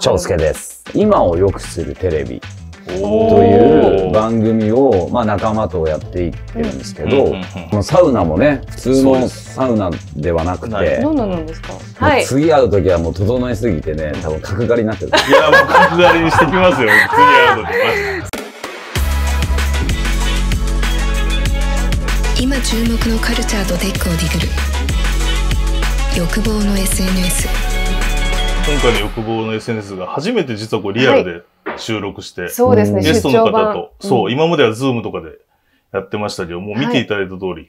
長介です。今を良くするテレビという番組を、まあ、仲間とやっていってるんですけど、うん、サウナもね普通のサウナではなくて何なんですか、次会う時はもう整えすぎてね多分角刈りになってるいやもう角刈りにしてきますよ 次会う時今注目のカルチャーとテックをディグる欲望の SNS 今回の欲望の SNS が初めて実はこうリアルで収録して、はい、そうですね、ゲストの方と、そう、今まではズームとかでやってましたけど、もう見ていただいた通り、はい、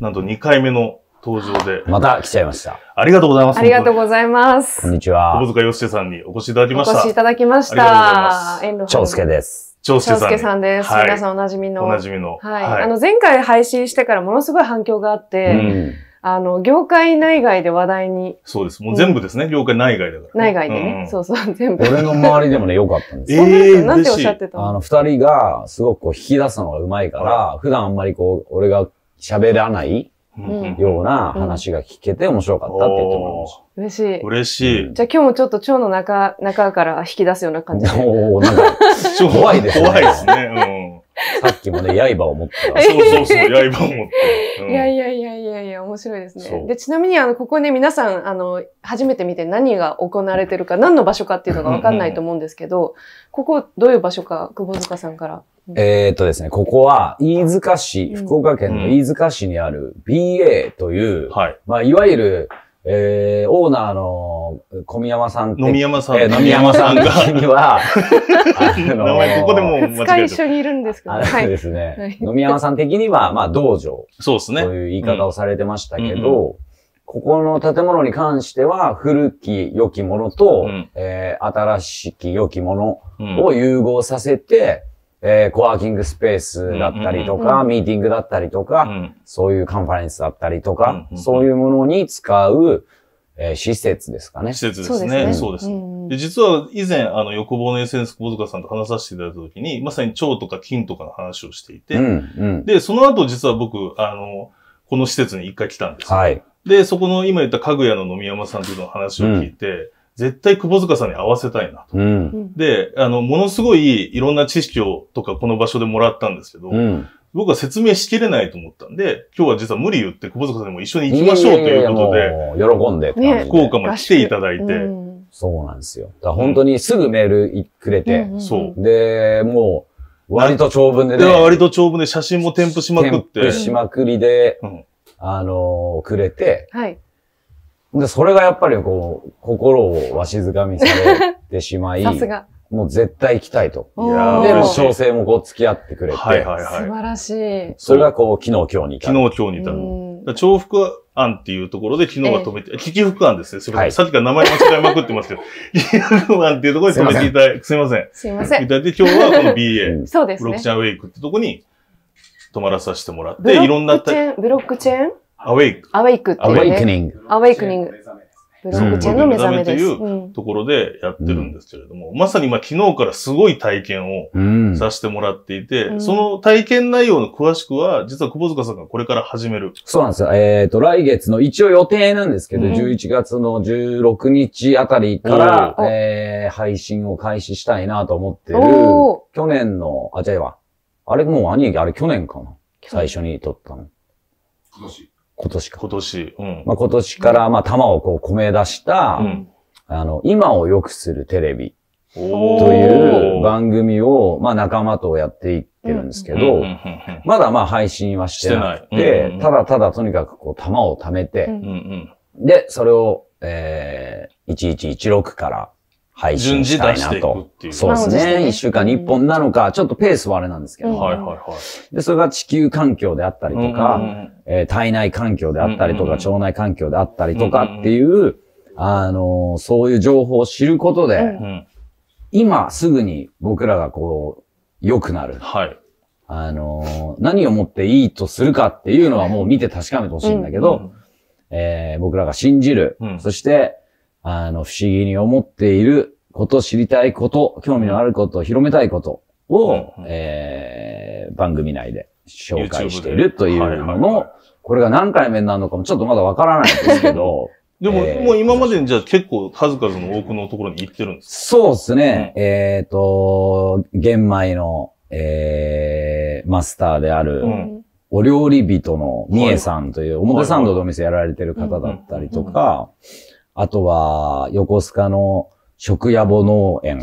なんと2回目の登場で。また来ちゃいました。ありがとうございます。ありがとうございます。こんにちは。小塚洋介さんにお越しいただきました。お越しいただきました。ありがとうございます。長介です。長介さん。長介さんです。皆さんおなじみの。おなじみの。はい。あの、前回配信してからものすごい反響があって、うんあの、業界内外で話題に。そうです。もう全部ですね。うん、業界内外だから、内外でね、うんそうそう、全部。俺の周りでもね、良かったんですよ。え えー、なんておっしゃってたのあの、二人がすごくこう引き出すのがうまいから、普段あんまりこう、俺が喋らないような話が聞けて面白かったって言ってもらいました。嬉しい。嬉しい。じゃあ今日もちょっと腸の中、中から引き出すような感じおおなんか、怖いですね。怖いですね。うん さっきもね、刃を持ってた。そうそうそう、刃を持って。いやいやいやいやいや、面白いですね。で、ちなみに、あの、ここね、皆さん、あの、初めて見て何が行われてるか、何の場所かっていうのがわかんないと思うんですけど、うんうん、ここ、どういう場所か、久保塚さんから。うん、えー、っとですね、ここは、飯塚市、福岡県の飯塚市にある BA という、はい、まあ、いわゆる、えー、オーナーの小宮山さん飲み山さん。えー、飲み山さんが。には、名前ここでも間違えた。一緒にいるんですけど。あれですね。は宮飲み山さん的には、まあ、道場。そうですね。という言い方をされてましたけど、ここの建物に関しては、古き良きものと、うん、えー、新しき良きものを融合させて、えー、コワーキングスペースだったりとか、ミーティングだったりとか、そういうカンファレンスだったりとか、そういうものに使う、えー、施設ですかね。施設ですね。そうですね。で実は以前、あの、横棒のエッセンス小塚さんと話させていただいたときに、まさに腸とか金とかの話をしていて、うんうん、で、その後実は僕、あの、この施設に一回来たんですはい。で、そこの今言った家具屋の飲み山さんというの話を聞いて、うん絶対久保塚さんに合わせたいなと。うん、で、あの、ものすごいいろんな知識をとかこの場所でもらったんですけど、うん、僕は説明しきれないと思ったんで、今日は実は無理言って久保塚さんにも一緒に行きましょうということで、喜んで福岡も来ていただいて、うん、そうなんですよ。だ本当にすぐメールくれて、そう。で、もう、割と長文でね。で割と長文で写真も添付しまくって。添付しまくりで、あのー、くれて、はい。で、それがやっぱりこう、心をわしづかみされてしまい、もう絶対行きたいと。いやう小生もこう付き合ってくれて。はいはいはい。素晴らしい。それがこう、昨日今日に昨日今日にいた。重複案っていうところで昨日は止めて、危機服案ですね。すみません。さっきから名前間違いまくってますけど、危機服案っていうところで止めていただいて、すみません。すみません。いただいて、今日はこの BA、そうですね。ブロックチェーンウェイクってとこに止まらさせてもらって、いろんなブロックチェーンアウェイク。アウェイクっていう、ね。アウェイクニング。アウェイクニング。ブロックチェンの目覚めです。というところでやってるんですけれども、うん、まさにまあ昨日からすごい体験をさせてもらっていて、うん、その体験内容の詳しくは、実は久保塚さんがこれから始める。そうなんですよ。えっ、ー、と、来月の一応予定なんですけど、うん、11月の16日あたりから、えー、配信を開始したいなと思ってる、去年の、あ、じゃあ、あれもう兄貴、あれ去年かな最初に撮ったの。今年。今年か。今年。うん。まあ、今年から、まあ、玉をこう、込め出した、うん、あの、今を良くするテレビという番組を、まあ、仲間とやっていってるんですけど、まだまあ、配信はしてなくて、ただただとにかくこう、玉を貯めて、で、それを、えー、1116から、配信したいなと。そうですね。一、週間に一本なのか、ちょっとペースはあれなんですけど。はいはいはい。で、それが地球環境であったりとか、え体内環境であったりとか、腸内環境であったりとかっていう、あのそういう情報を知ることで、今すぐに僕らがこう、良くなる。はい。あの何をもっていいとするかっていうのはもう見て確かめてほしいんだけど、え僕らが信じる。そして、あの、不思議に思っていること、知りたいこと、興味のあること、広めたいことを、うんうん、えー、番組内で紹介しているというのの、はいはい、これが何回目になるのかもちょっとまだわからないんですけど、でも、えー、もう今までにじゃあ結構数々の多くのところに行ってるんですかそうですね。うん、えっ、ー、と、玄米の、えー、マスターである、お料理人のみえさんという、表参道のお店やられてる方だったりとか、あとは、横須賀の食野暮農園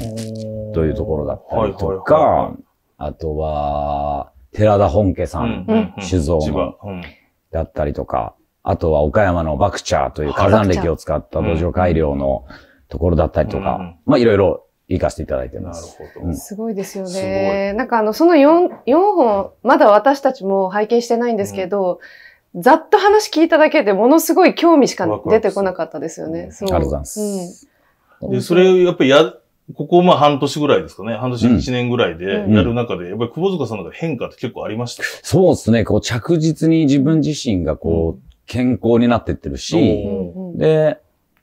というところだったりとか、あとは、寺田本家さん、酒造の、だったりとか、あとは岡山のバクチャーという火山歴を使った土壌改良のところだったりとか、まあいろいろ行かせていただいてます。なるほど。すごいですよね。なんかあの、その 4, 4本、まだ私たちも拝見してないんですけど、うんざっと話聞いただけでものすごい興味しか出てこなかったですよね。そうありがとうございます。うん、でそれ、やっぱりや、ここまあ半年ぐらいですかね。半年一年ぐらいでやる中で、やっぱり久保塚さんの変化って結構ありました、うん、そうですね。こう着実に自分自身がこう、健康になってってるし、うん、で、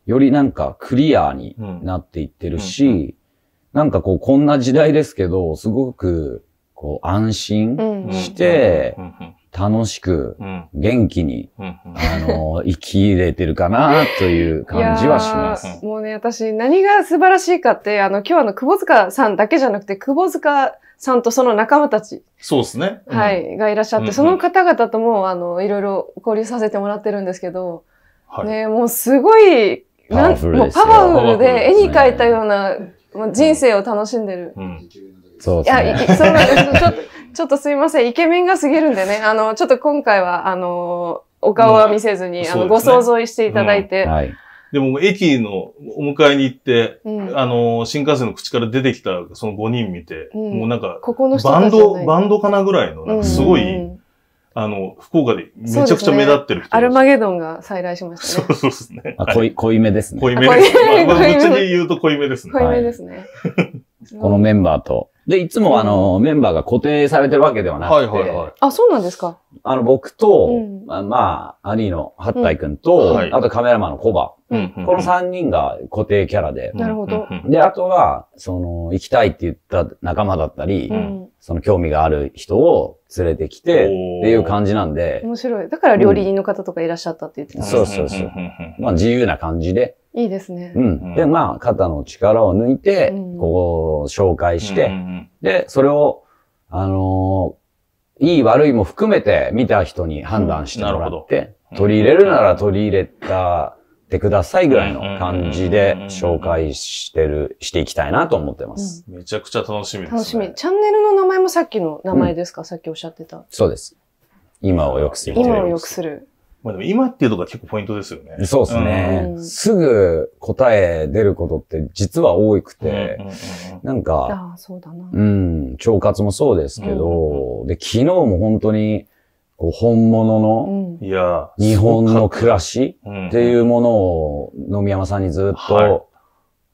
よりなんかクリアになっていってるし、なんかこう、こんな時代ですけど、すごく、こう、安心して、楽しく、元気に、うん、あの、生き入れてるかな、という感じはしますもうね、私、何が素晴らしいかって、あの、今日の窪塚さんだけじゃなくて、窪塚さんとその仲間たち。そうですね。はい、がいらっしゃって、うんその方々とも、あの、いろいろ交流させてもらってるんですけど、はい、ね、もうすごい、なんパワフルで、絵に描いたような、人生を楽しんでる。うんそうですね。いや、そんな、ちょっと、ちょっとすいません。イケメンが過ぎるんでね。あの、ちょっと今回は、あの、お顔は見せずに、あの、ご想像していただいて。うん、はい。でも、駅のお迎えに行って、うん、あの、新幹線の口から出てきたその5人見て、うん、もうなんか、ここのバンド、バンドかなぐらいの、なんかすごい、うんうん、あの、福岡でめちゃくちゃ目立ってる人、ね、アルマゲドンが再来しましたね。そ うそうですね。あ、濃い、濃いめですね。濃いめです。まあ、っちゃ言うと濃いめですね。濃いめですね。はい、このメンバーとで、いつもあの、メンバーが固定されてるわけではなくて。はいはいはい。あ、そうなんですかあの、僕と、まあ、兄の八体くんと、あとカメラマンのコバ。この三人が固定キャラで。なるほど。で、あとは、その、行きたいって言った仲間だったり、その興味がある人を連れてきて、っていう感じなんで。面白い。だから料理人の方とかいらっしゃったって言ってた、ん、そうそうそう。まあ、自由な感じで。いいですね。うん。で、まあ、肩の力を抜いて、こう、紹介して、で、それを、あのいい悪いも含めて見た人に判断してもらって、取り入れるなら取り入れたってくださいぐらいの感じで紹介してる、していきたいなと思ってます。めちゃくちゃ楽しみです、楽しみ。チャンネルの名前もさっきの名前ですか、さっきおっしゃってた。そうです。今を良くする。今を良くする。まあ、でも今っていうとこが結構ポイントですよね。そうですね、うん、すぐ答え出ることって実は多くて、なんか、そうだなうん、腸活もそうですけど、うん、で、昨日も本当に、本物の、いや、日本の暮らしっていうものを、野宮山さんにずっと、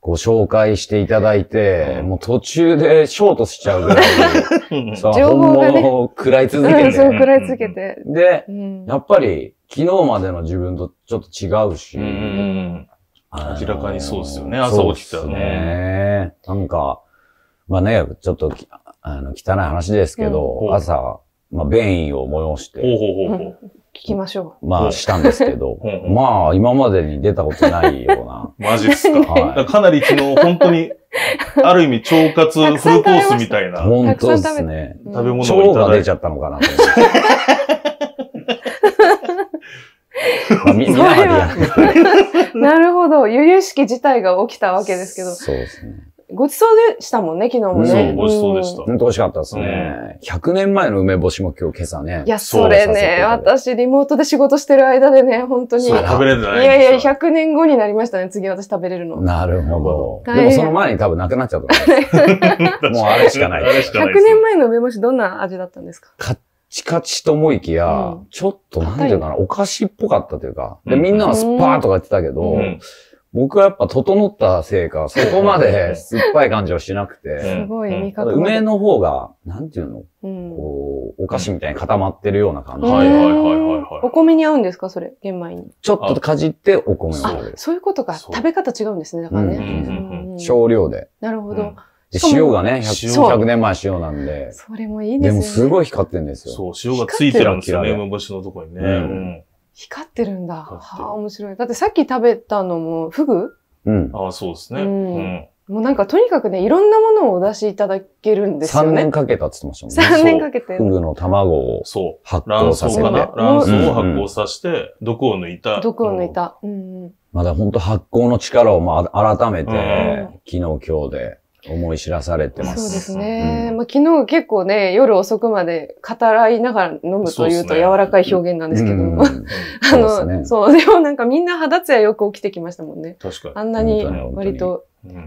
ご紹介していただいて、もう途中でショートしちゃうぐらい、本物を食らい続けて。そう、食らい続けて。で、やっぱり、昨日までの自分とちょっと違うし。うん。明らかにそうですよね、朝起きたらね。ねなんか、まあね、ちょっとあの汚い話ですけど、うん、朝、まあ、便意を催して。ほうほうほうほう聞きましょう。まあ、したんですけど、まあ、今までに出たことないような。マジっすか。はい、かなり昨日、本当に、ある意味、腸活、フルコースみたいな。本当ですね。食べ物が出ちゃったのかな。あ、見なやる。なるほど。由々しき事態が起きたわけですけど。そうですね。ごちそうでしたもんね、昨日もね。そう、ごちそうでした。本、当、美味しかったですね、100年前の梅干しも今日今朝ね。いや、それね、私リモートで仕事してる間でね、本当に。食べれない。いやいや、100年後になりましたね、次私食べれるの。なるほど。でもその前に多分なくなっちゃった。もうあれしかない。100年前の梅干しどんな味だったんですかっチカチと思いきや、ちょっとなんていうかな、お菓子っぽかったというか、でみんなはスパーとか言ってたけど、僕はやっぱ整ったせいか、そこまで酸っぱい感じはしなくて。すごい味覚。梅の方が、なんていうの、うん、こう、お菓子みたいに固まってるような感じ。はいはいはいはい。お米に合うんですかそれ、玄米に。ちょっとかじってお米を食べる。そういうことか。食べ方違うんですね、だからね。少量で。なるほど。塩がね、100, 100年前塩なんで。それもいいですね。でもすごい光ってんですよ。そう、塩がついてるんですよね、梅干しのとこにね。うん、光ってるんだ。はあ、面白い。だってさっき食べたのも、フグうん。ああ、そうですね。うん、うんもうなんかとにかくね、いろんなものをお出しいただけるんですよね。3年かけたって言ってましたもんね。3年かけて。フグの卵を発酵させて。卵巣を発酵させて、毒を抜いた。毒を抜いた。うんうん、まだ本当発酵の力をまあ改めて、うん、昨日今日で思い知らされてます。そうですね。うん、まあ、昨日結構ね、夜遅くまで語らいながら飲むというと柔らかい表現なんですけども。あの、そうでもなんかみんな肌ツヤよく起きてきましたもんね。確かに。あんなに割と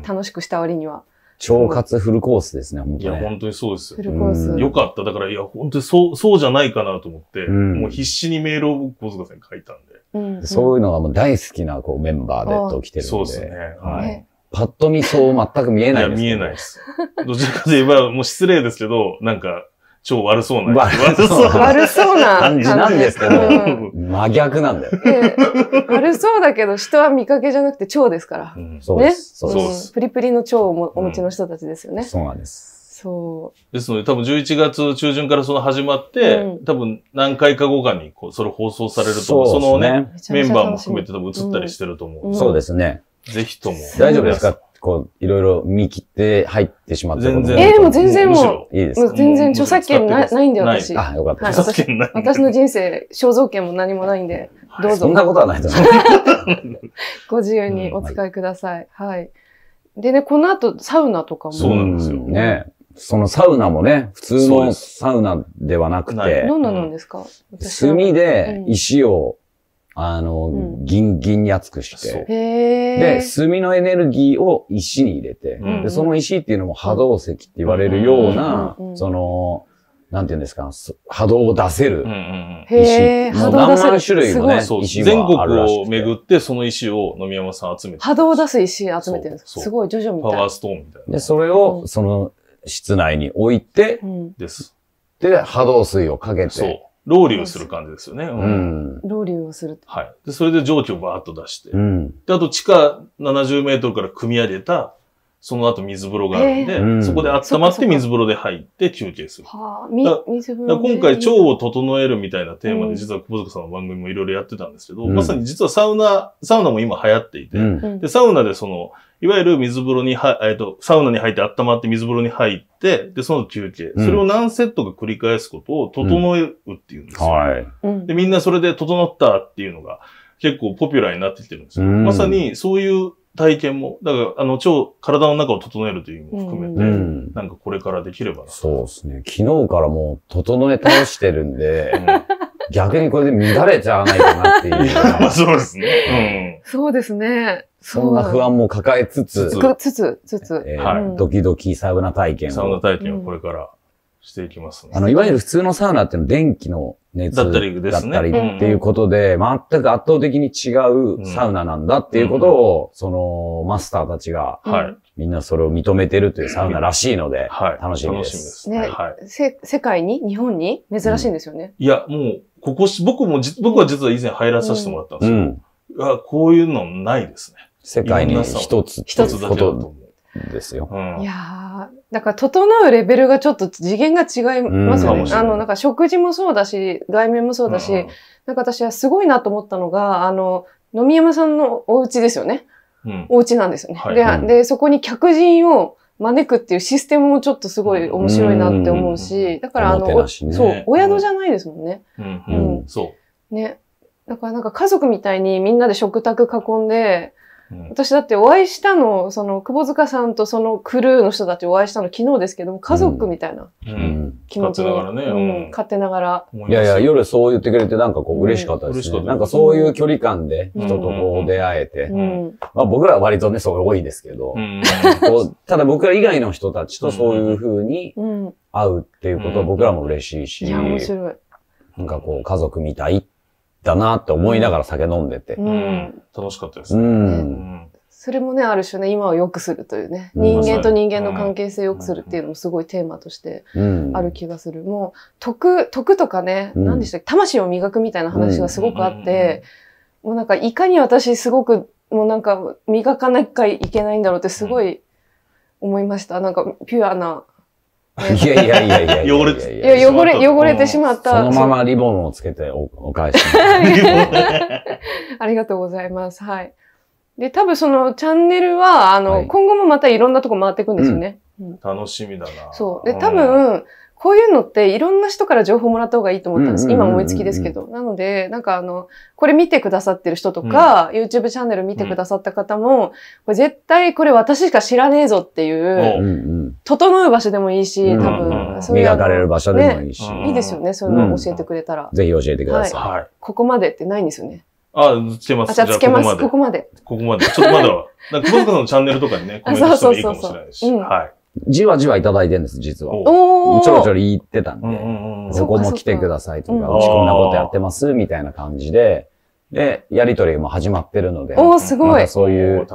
楽しくした割には。腸活フルコースですね、本当に。いや、本当にそうですよ。フルコース。よかった。だから、いや、本当にそう、そうじゃないかなと思って、うん、もう必死にメールを僕、小塚さんに書いたんで。うんうん、そういうのがもう大好きなこうメンバーでと来てるんで。そうですね。はい。ねパッと見そう全く見えないです、ね、いや、見えないです。どちらかといえば、もう失礼ですけど、なんか、超悪そうな。悪そうな。悪そうな感じなんですけど、真逆なんだよ。悪そうだけど、人は見かけじゃなくて蝶ですから。そうです。そうです。プリプリの蝶をお持ちの人たちですよね。そうなんです。そう。ですので、多分11月中旬からその始まって、多分何回か後かにこうそれ放送されると、そのね、メンバーも含めて多分映ったりしてると思う。そうですね。ぜひとも。大丈夫ですかこう、いろいろ見切って入ってしまった全然。えー、もう全然もう、いいです全然著作権なないんで私。あ、よかった。著作権ない。私の人生、肖像権も何もないんで、どうぞ。そんなことはないと思す。ご自由にお使いください。はい。でね、この後、サウナとかも。そうなんですよ。ね。そのサウナもね、普通のサウナではなくて。何なんですか炭で石をあの、うん、ギンギンに熱くして、で、炭のエネルギーを石に入れて、うん、でその石っていうのも波動石って言われるような、うん、その、なんていうんですか、波動を出せる石。もう何万種類のね、石全国を巡って、その石を野見山さん集めて波動を出す石集めてるんですすごい、徐々に。パワーストーンみたいな。で、それを、その、室内に置いて、です。で、波動水をかけて、ロウリュする感じですよね。うん。ロウリュをする。はい。で、それで蒸気をバーッと出して。うん。で、あと地下70メートルから組み上げたその後水風呂があるんで、えー、そこで温まって水風呂で入って休憩する。はあ、水風呂今回腸を整えるみたいなテーマで、実は久保塚さんの番組もいろいろやってたんですけど、うん、まさに実はサウナ、サウナも今流行っていて、うん、でサウナでその、いわゆる水風呂には、えっ、と、サウナに入って温まって水風呂に入って、で、その休憩。それを何セットか繰り返すことを整えるっていうんですよ、うんはい。で、みんなそれで整ったっていうのが結構ポピュラーになってきてるんですよ。まさにそういう体験も、だから、あの、超、体の中を整えるという意味も含めて、うん、なんかこれからできればそうですね。昨日からもう、整え倒してるんで、逆にこれで乱れちゃわないかなっていう。そうですね。うん、そうですね。そんな不安も抱えつつ、つつ、つつ、えーはい、ドキドキサウナ体験を。サウナ体験をこれからしていきますね。あの、いわゆる普通のサウナっての電気の熱だったりですね。だったりっていうことで、全く圧倒的に違うサウナなんだっていうことを、そのマスターたちが、みんなそれを認めてるというサウナらしいので、楽しみです。ね、世界に日本に珍しいんですよね。いや、もう、ここし、僕も僕は実は以前入らさせてもらったんですけど、こういうのないですね。世界に一つ、一つだけだと思う。ですよ。うん、いやだから整うレベルがちょっと次元が違いますよね。うん、あの、なんか食事もそうだし、外面もそうだし、うん、なんか私はすごいなと思ったのが、あの、飲み山さんのお家ですよね。うん、お家なんですよね。はい、でで、そこに客人を、招くっていうシステムもちょっとすごい面白いなって思うし、だからあの、ね、そう、お宿じゃないですもんね。うん、うん、そう。ね。だからなんか家族みたいにみんなで食卓囲んで、うん、私だってお会いしたの、その、窪塚さんとそのクルーの人たちお会いしたの昨日ですけど、家族みたいな気持ちうんうん、勝手ながらね、うん。勝手ながら。いやいや、夜そう言ってくれてなんかこう嬉しかったですね。なんかそういう距離感で人とこう出会えて、あ僕らは割とね、それ多いですけど、ただ僕ら以外の人たちとそういうふうに会うっていうことは僕らも嬉しいし、いや、面白い。なんかこう家族みたいっだなって思いながら酒飲んでて。うん、楽しかったですね。うんそれもね、ある種ね、今を良くするというね、人間と人間の関係性を良くするっていうのもすごいテーマとしてある気がする。もう、徳、徳とかね、ん、何でしたっけ、魂を磨くみたいな話がすごくあって、もうなんか、いかに私すごく、もうなんか、磨かなきゃいけないんだろうってすごい思いました。なんか、ピュアな いやいやいやいや汚れて、いや、汚れ、汚れてしまった。そのままリボンをつけておお返し。ありがとうございます。はい。で、多分そのチャンネルは、あの、はい、今後もまたいろんなとこ回っていくんですよね。うん、楽しみだな。そう。で、多分、こういうのっていろんな人から情報もらった方がいいと思ったんです。今思いつきですけど。なので、なんかあの、これ見てくださってる人とか、うん、YouTube チャンネル見てくださった方も、これ絶対これ私しか知らねえぞっていう、整う場所でもいいし、多分、そういう。磨かれる場所でもいいし。いいですよね、そういうのを教えてくれたら。ぜひ教えてください。ここまでってないんですよね。あ、つけます。じゃあつけます。ここまで。ここまで。ちょっとまだ、なんか、僕のチャンネルとかにね、コメントしてもいいかもしれないし。はい。じわじわいただいてるんです、実は。おちょろちょろ言ってたんで、うんそこも来てくださいとか、うちこんなことやってます、みたいな感じで、で、やりとりも始まってるので、おすごい。そういう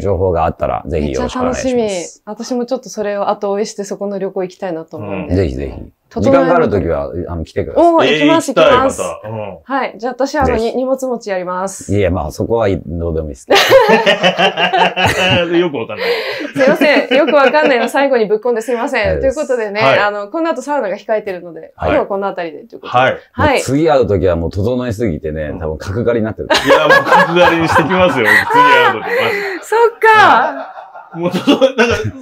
情報があったら、ぜひよろしくお願いします。楽しみ。私もちょっとそれを後追いして、そこの旅行行きたいなと思うんで。ぜひぜひ。時間があるときは、あの、来てください。おお、行きます、行きます。はい。じゃあ、私は、あの、荷物持ちやります。いや、まあ、そこは、どうでもいいです よくわかんない。すいません。よくわかんないの最後にぶっ込んですいません。ということでね、あの、この後サウナが控えてるので、今日はこの辺りで、ということで。はい。次会うときはもう整えすぎてね、多分角刈りになってる。いや、もう角刈りにしてきますよ。次会うとき。そっか。もう、なんか、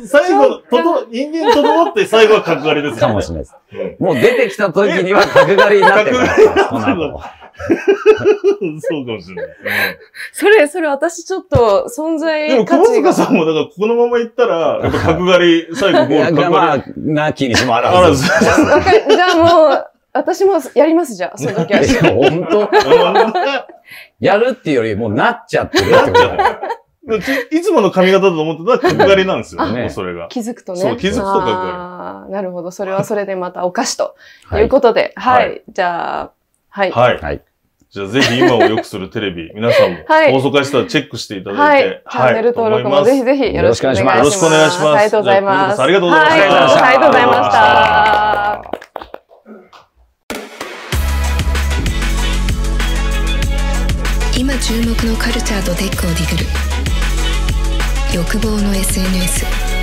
最後、とど、人間とどまって最後は角刈りですかもしれないです。もう出てきた時には角刈りになってるす。そうかもしれない。それ、それ私ちょっと存在でも、小塚さんも、だからこのまま行ったら、やっぱ角刈り、最後ゴール角刈り。まあ、なきにしもあらず。じゃあもう、私もやりますじゃあ、その時は。いや、本当やるっていうよりもうなっちゃってるって いつもの髪型だと思ってたら、角刈りなんですよね、それが。気づくとね。そう、気づくと角刈り。なるほど。それはそれでまたお菓子ということで。はい。じゃあ、はい。はい。じゃあぜひ今を良くするテレビ、皆さんも放送化したらチェックしていただいて。チャンネル登録もぜひぜひよろしくお願いします。よろしくお願いします。ありがとうございます。ありがとうございました。ありがとうございました。今注目のカルチャーとテックをディグル欲望の SNS